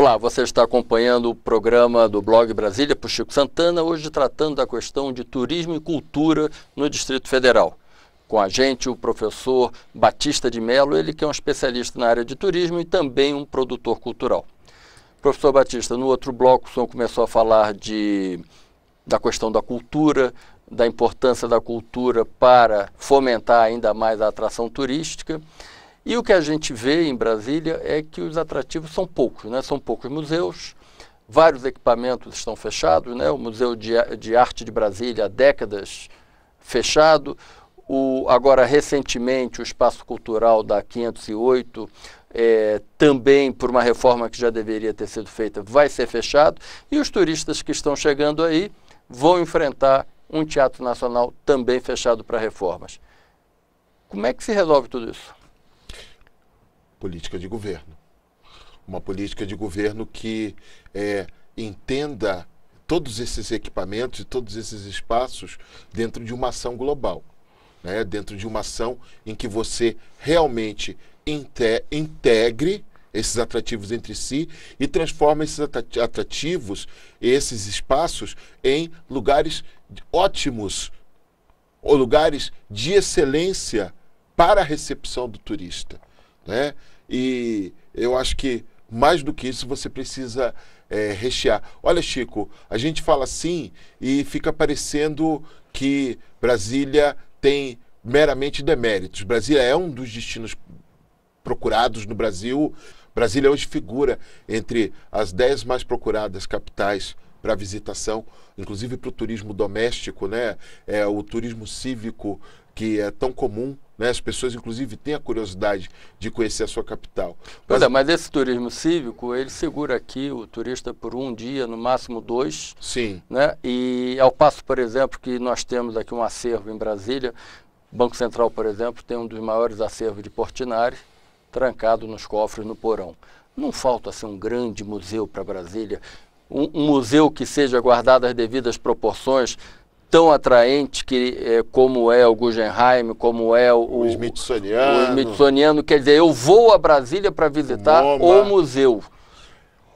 Olá, você está acompanhando o programa do Blog Brasília por Chico Santana, hoje tratando da questão de turismo e cultura no Distrito Federal. Com a gente o professor Batista de Mello, ele que é um especialista na área de turismo e também um produtor cultural. Professor Batista, no outro bloco o senhor começou a falar de, da questão da cultura, da importância da cultura para fomentar ainda mais a atração turística. E o que a gente vê em Brasília é que os atrativos são poucos, né? são poucos museus, vários equipamentos estão fechados, né? o Museu de, de Arte de Brasília há décadas fechado, o, agora recentemente o Espaço Cultural da 508 é, também por uma reforma que já deveria ter sido feita, vai ser fechado, e os turistas que estão chegando aí vão enfrentar um Teatro Nacional também fechado para reformas. Como é que se resolve tudo isso? política de governo. Uma política de governo que é, entenda todos esses equipamentos e todos esses espaços dentro de uma ação global. Né? Dentro de uma ação em que você realmente inte integre esses atrativos entre si e transforma esses atrativos, esses espaços, em lugares ótimos ou lugares de excelência para a recepção do turista. Né? E eu acho que mais do que isso você precisa é, rechear. Olha, Chico, a gente fala assim e fica parecendo que Brasília tem meramente deméritos. Brasília é um dos destinos procurados no Brasil. Brasília hoje figura entre as dez mais procuradas capitais para visitação, inclusive para o turismo doméstico, né? É o turismo cívico que é tão comum né? As pessoas, inclusive, têm a curiosidade de conhecer a sua capital. Mas, Olha, mas esse turismo cívico, ele segura aqui o turista por um dia, no máximo dois. Sim. Né? E ao passo, por exemplo, que nós temos aqui um acervo em Brasília, o Banco Central, por exemplo, tem um dos maiores acervos de Portinari, trancado nos cofres no porão. Não falta ser assim, um grande museu para Brasília, um, um museu que seja guardado às devidas proporções, tão atraente que, é, como é o Guggenheim, como é o, o Smithsoniano. O Smithsoniano, quer dizer, eu vou a Brasília para visitar o museu.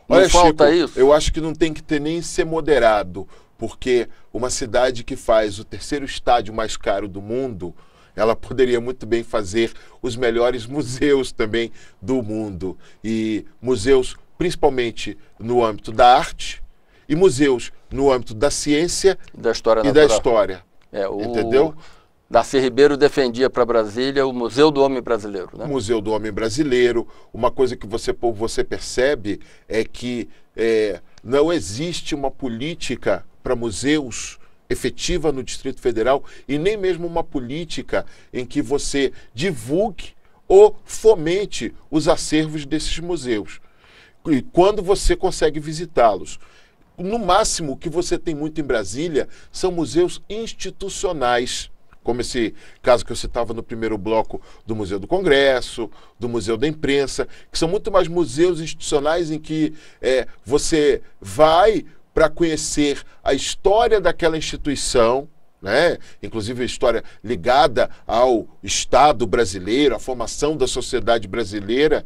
Não Olha, falta Chico, isso? Eu acho que não tem que ter nem ser moderado, porque uma cidade que faz o terceiro estádio mais caro do mundo, ela poderia muito bem fazer os melhores museus também do mundo. E museus principalmente no âmbito da arte, e museus no âmbito da ciência da história e natural. da história. É, o... Entendeu? Darcy Ribeiro defendia para Brasília o Museu do Homem Brasileiro. Né? Museu do Homem Brasileiro. Uma coisa que você, você percebe é que é, não existe uma política para museus efetiva no Distrito Federal e nem mesmo uma política em que você divulgue ou fomente os acervos desses museus. E quando você consegue visitá-los, no máximo, o que você tem muito em Brasília são museus institucionais como esse caso que eu citava no primeiro bloco do Museu do Congresso, do Museu da Imprensa, que são muito mais museus institucionais em que é, você vai para conhecer a história daquela instituição. Né? Inclusive a história ligada ao Estado brasileiro, à formação da sociedade brasileira,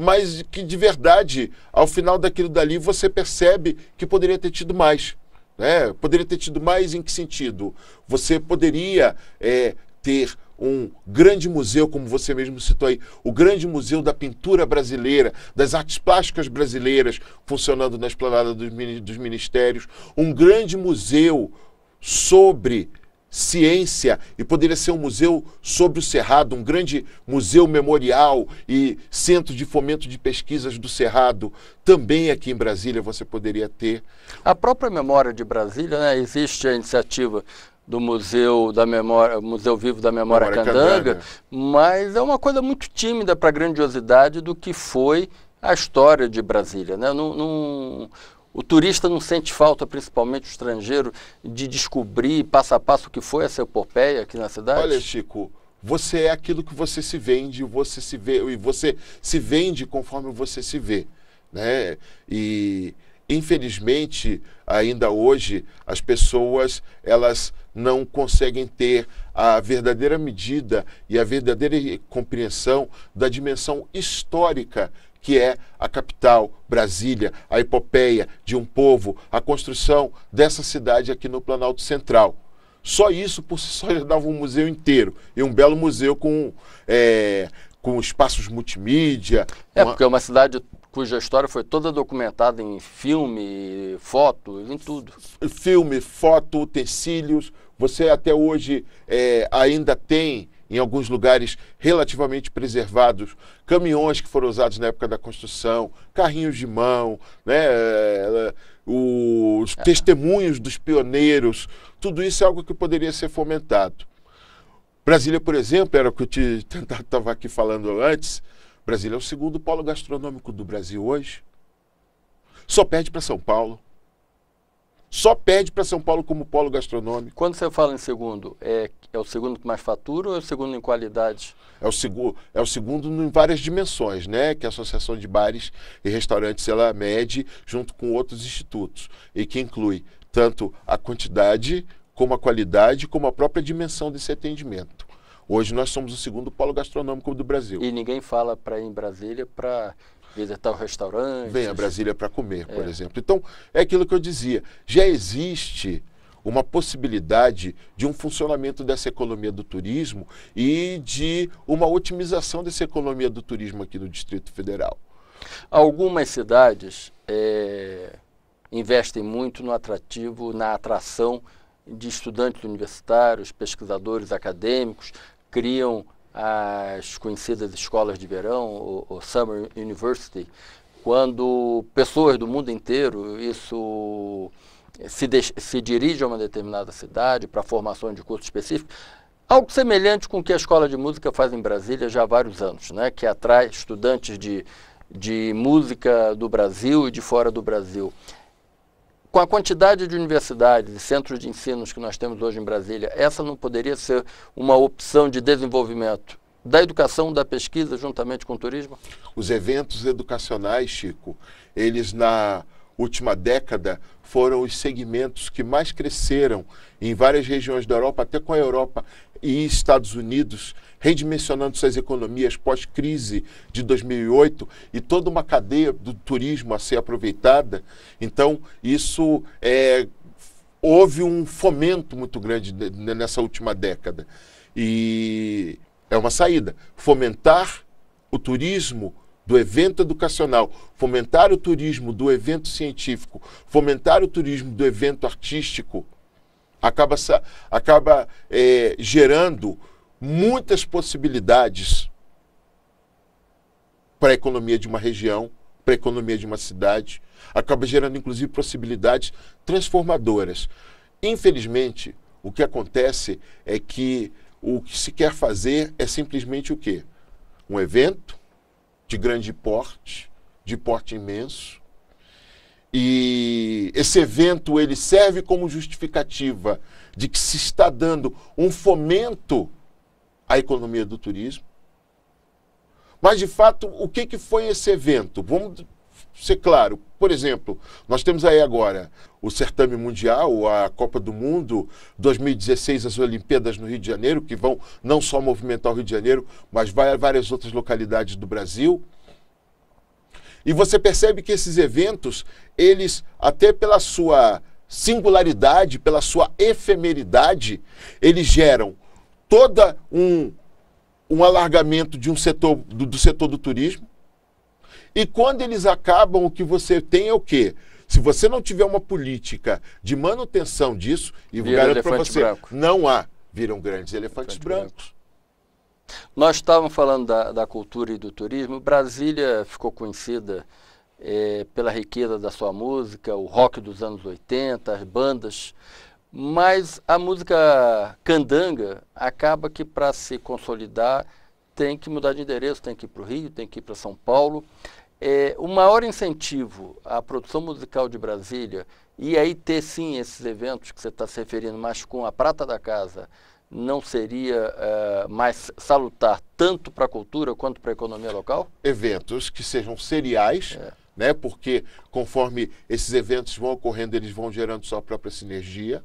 mas que de verdade, ao final daquilo dali, você percebe que poderia ter tido mais. Né? Poderia ter tido mais em que sentido? Você poderia é, ter um grande museu, como você mesmo citou aí, o grande museu da pintura brasileira, das artes plásticas brasileiras, funcionando na esplanada dos, dos ministérios, um grande museu sobre ciência e poderia ser um museu sobre o Cerrado, um grande museu memorial e centro de fomento de pesquisas do Cerrado. Também aqui em Brasília você poderia ter. A própria memória de Brasília, né, existe a iniciativa do Museu da Memória, Museu Vivo da Memória, Memória Candanga, Candanga, mas é uma coisa muito tímida para a grandiosidade do que foi a história de Brasília, né? Num, num, o turista não sente falta, principalmente o estrangeiro, de descobrir passo a passo o que foi essa epopeia aqui na cidade? Olha, Chico, você é aquilo que você se vende, você se vê e você se vende conforme você se vê, né? E infelizmente ainda hoje as pessoas elas não conseguem ter a verdadeira medida e a verdadeira compreensão da dimensão histórica que é a capital, Brasília, a epopeia de um povo, a construção dessa cidade aqui no Planalto Central. Só isso por si só já dava um museu inteiro. E um belo museu com, é, com espaços multimídia. É, uma... porque é uma cidade cuja história foi toda documentada em filme, foto, em tudo. Filme, foto, utensílios. Você até hoje é, ainda tem em alguns lugares relativamente preservados, caminhões que foram usados na época da construção, carrinhos de mão, né, eh, os é. testemunhos dos pioneiros, tudo isso é algo que poderia ser fomentado. Brasília, por exemplo, era o que eu te estava aqui falando antes. Brasília é o segundo polo gastronômico do Brasil hoje. Só perde para São Paulo só pede para São Paulo como polo gastronômico. Quando você fala em segundo, é, é o segundo que mais fatura ou é o segundo em qualidade? É o, segu, é o segundo em várias dimensões, né? Que a Associação de Bares e Restaurantes ela mede junto com outros institutos e que inclui tanto a quantidade como a qualidade, como a própria dimensão desse atendimento. Hoje nós somos o segundo polo gastronômico do Brasil. E ninguém fala para em Brasília para visitar o restaurante. Vem a Brasília para comer, é. por exemplo. Então, é aquilo que eu dizia. Já existe uma possibilidade de um funcionamento dessa economia do turismo e de uma otimização dessa economia do turismo aqui no Distrito Federal. Algumas cidades é, investem muito no atrativo, na atração de estudantes universitários, pesquisadores acadêmicos, criam as conhecidas escolas de verão, o, o Summer University, quando pessoas do mundo inteiro, isso se, de, se dirige a uma determinada cidade para formação de curso específico, algo semelhante com o que a Escola de Música faz em Brasília já há vários anos, né? que atrai estudantes de, de música do Brasil e de fora do Brasil com a quantidade de universidades e centros de ensino que nós temos hoje em Brasília, essa não poderia ser uma opção de desenvolvimento da educação, da pesquisa, juntamente com o turismo? Os eventos educacionais, Chico, eles na última década foram os segmentos que mais cresceram em várias regiões da Europa, até com a Europa e Estados Unidos, redimensionando suas economias pós-crise de 2008 e toda uma cadeia do turismo a ser aproveitada. Então, isso é, houve um fomento muito grande nessa última década. E é uma saída fomentar o turismo do evento educacional, fomentar o turismo do evento científico, fomentar o turismo do evento artístico, acaba, acaba é, gerando muitas possibilidades para a economia de uma região, para a economia de uma cidade, acaba gerando inclusive possibilidades transformadoras. Infelizmente, o que acontece é que o que se quer fazer é simplesmente o quê? Um evento de grande porte, de porte imenso. E esse evento ele serve como justificativa de que se está dando um fomento à economia do turismo. Mas de fato, o que, que foi esse evento? Vamos ser claro. Por exemplo, nós temos aí agora o certame mundial, a Copa do Mundo, 2016 as Olimpíadas no Rio de Janeiro, que vão não só movimentar o Rio de Janeiro, mas vai a várias outras localidades do Brasil. E você percebe que esses eventos, eles até pela sua singularidade, pela sua efemeridade, eles geram toda um um alargamento de um setor do, do setor do turismo e quando eles acabam, o que você tem é o quê? Se você não tiver uma política de manutenção disso, e o garoto é para você, branco. não há. Viram grandes elefantes Elefante brancos. Branco. Nós estávamos falando da, da, cultura e do turismo. Brasília ficou conhecida é, pela riqueza da sua música, o rock dos anos 80, as bandas. Mas a música candanga acaba que para se consolidar tem que mudar de endereço, tem que ir para o Rio, tem que ir para São Paulo é, o maior incentivo à produção musical de Brasília, e aí ter sim esses eventos que você está se referindo, mas com a prata da casa, não seria uh, mais salutar tanto para a cultura quanto para a economia local? Eventos que sejam seriais, é. né? porque conforme esses eventos vão ocorrendo, eles vão gerando sua própria sinergia.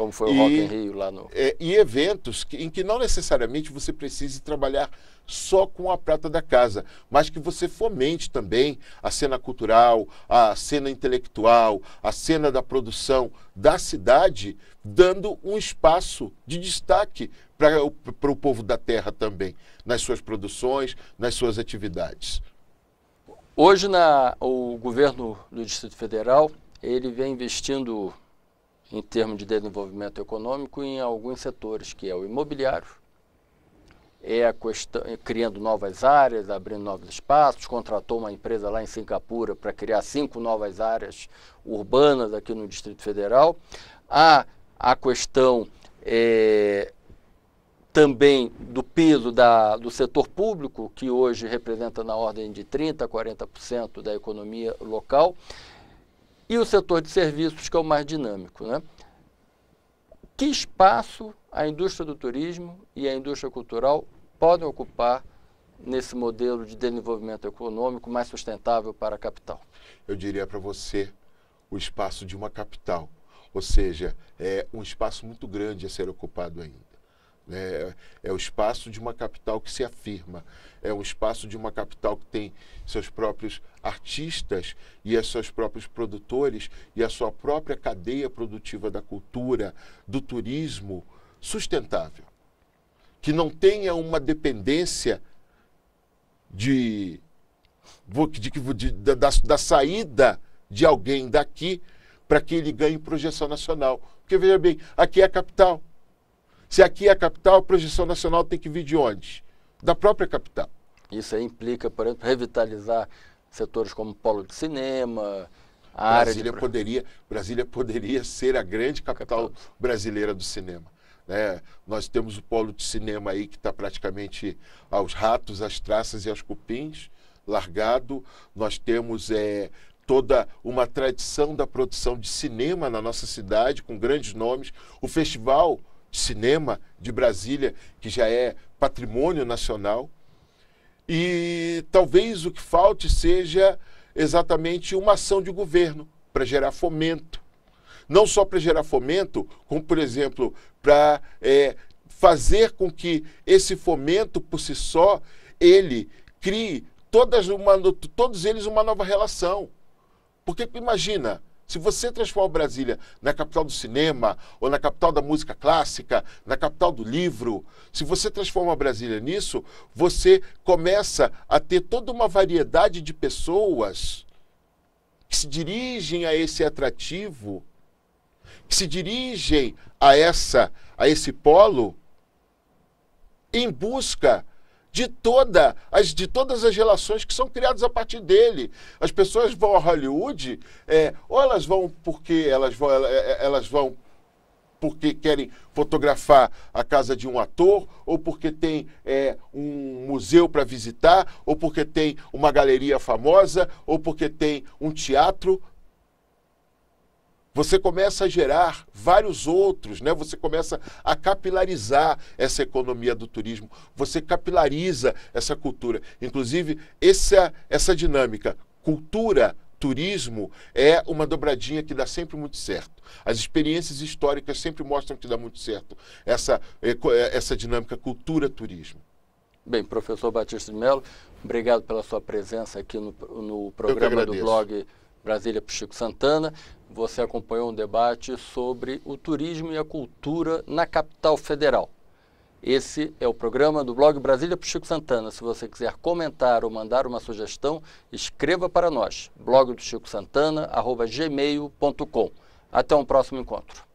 Como foi o e, Rock in Rio lá no... É, e eventos que, em que não necessariamente você precise trabalhar só com a prata da casa, mas que você fomente também a cena cultural, a cena intelectual, a cena da produção da cidade, dando um espaço de destaque para o, para o povo da terra também, nas suas produções, nas suas atividades. Hoje na, o governo do Distrito Federal ele vem investindo em termos de desenvolvimento econômico em alguns setores, que é o imobiliário, é a questão, criando novas áreas, abrindo novos espaços, contratou uma empresa lá em Singapura para criar cinco novas áreas urbanas aqui no Distrito Federal. Há a questão é, também do peso da, do setor público, que hoje representa na ordem de 30% a 40% da economia local e o setor de serviços, que é o mais dinâmico. Né? Que espaço a indústria do turismo e a indústria cultural podem ocupar nesse modelo de desenvolvimento econômico mais sustentável para a capital? Eu diria para você o espaço de uma capital, ou seja, é um espaço muito grande a ser ocupado ainda. Né? É, é o espaço de uma capital que se afirma, é o espaço de uma capital que tem seus próprios artistas e seus próprios produtores e a sua própria cadeia produtiva da cultura, do turismo sustentável. Que não tenha uma dependência de, de, de da, da saída de alguém daqui para que ele ganhe projeção nacional. Porque veja bem, aqui é a capital se aqui é a capital, a projeção nacional tem que vir de onde? Da própria capital. Isso aí implica, por exemplo, revitalizar setores como polo de cinema, a Brasília área de... poderia Brasília poderia ser a grande capital brasileira do cinema. Né? Nós temos o polo de cinema aí que está praticamente aos ratos, às traças e aos cupins, largado. Nós temos é, toda uma tradição da produção de cinema na nossa cidade, com grandes nomes. O festival cinema de Brasília, que já é patrimônio nacional. E talvez o que falte seja exatamente uma ação de governo para gerar fomento. Não só para gerar fomento, como, por exemplo, para é, fazer com que esse fomento por si só ele crie todas uma, todos eles uma nova relação. Porque imagina, se você transforma Brasília na capital do cinema, ou na capital da música clássica, na capital do livro, se você transforma Brasília nisso, você começa a ter toda uma variedade de pessoas que se dirigem a esse atrativo, que se dirigem a essa a esse polo em busca de, toda as, de todas as relações que são criadas a partir dele. As pessoas vão a Hollywood, é, ou elas vão porque elas vão, é, é, elas vão porque querem fotografar a casa de um ator, ou porque tem é, um museu para visitar, ou porque tem uma galeria famosa, ou porque tem um teatro você começa a gerar vários outros, né? Você começa a capilarizar essa economia do turismo, você capilariza essa cultura. Inclusive, essa, essa dinâmica cultura turismo é uma dobradinha que dá sempre muito certo. As experiências históricas sempre mostram que dá muito certo essa, essa dinâmica cultura-turismo. Bem, professor Batista de Mello, obrigado pela sua presença aqui no, no programa do blog Brasília para Chico Santana você acompanhou um debate sobre o turismo e a cultura na capital federal. Esse é o programa do blog Brasília para Chico Santana. Se você quiser comentar ou mandar uma sugestão, escreva para nós, blog do Chico Santana, arroba gmail.com. Até um próximo encontro.